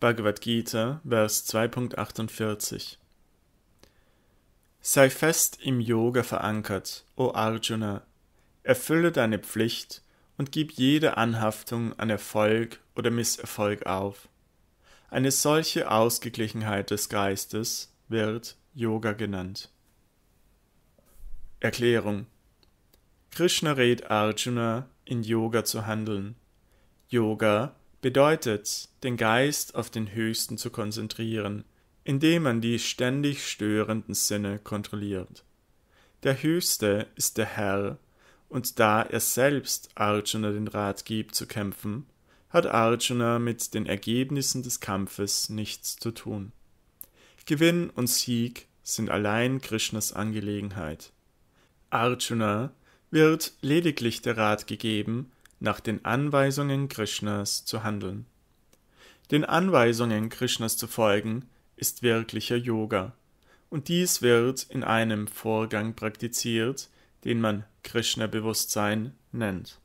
Bhagavad Gita, Vers 2.48 Sei fest im Yoga verankert, o Arjuna, erfülle deine Pflicht und gib jede Anhaftung an Erfolg oder Misserfolg auf. Eine solche Ausgeglichenheit des Geistes wird Yoga genannt. Erklärung Krishna rät Arjuna, in Yoga zu handeln. Yoga bedeutet, den Geist auf den Höchsten zu konzentrieren, indem man die ständig störenden Sinne kontrolliert. Der Höchste ist der Herr, und da er selbst Arjuna den Rat gibt zu kämpfen, hat Arjuna mit den Ergebnissen des Kampfes nichts zu tun. Gewinn und Sieg sind allein Krishnas Angelegenheit. Arjuna wird lediglich der Rat gegeben, nach den Anweisungen Krishnas zu handeln. Den Anweisungen Krishnas zu folgen ist wirklicher Yoga, und dies wird in einem Vorgang praktiziert, den man Krishna-Bewusstsein nennt.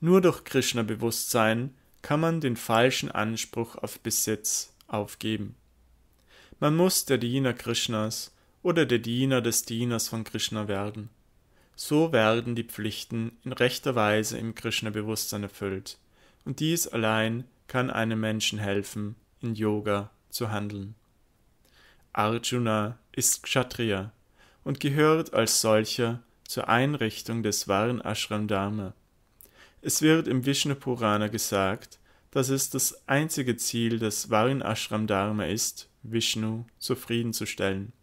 Nur durch Krishna-Bewusstsein kann man den falschen Anspruch auf Besitz aufgeben. Man muss der Diener Krishnas oder der Diener des Dieners von Krishna werden. So werden die Pflichten in rechter Weise im Krishna-Bewusstsein erfüllt, und dies allein kann einem Menschen helfen, in Yoga zu handeln. Arjuna ist Kshatriya und gehört als solcher zur Einrichtung des wahren Ashram Dharma. Es wird im Vishnu Purana gesagt, dass es das einzige Ziel des wahren Ashram Dharma ist, Vishnu zufriedenzustellen.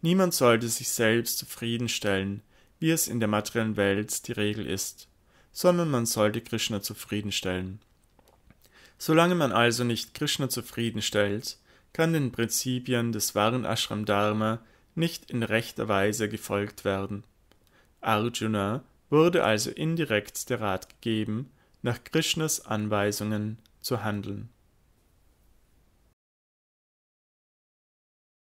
Niemand sollte sich selbst zufriedenstellen, wie es in der materiellen Welt die Regel ist, sondern man sollte Krishna zufriedenstellen. Solange man also nicht Krishna zufriedenstellt, kann den Prinzipien des wahren Ashram Dharma nicht in rechter Weise gefolgt werden. Arjuna wurde also indirekt der Rat gegeben, nach Krishnas Anweisungen zu handeln.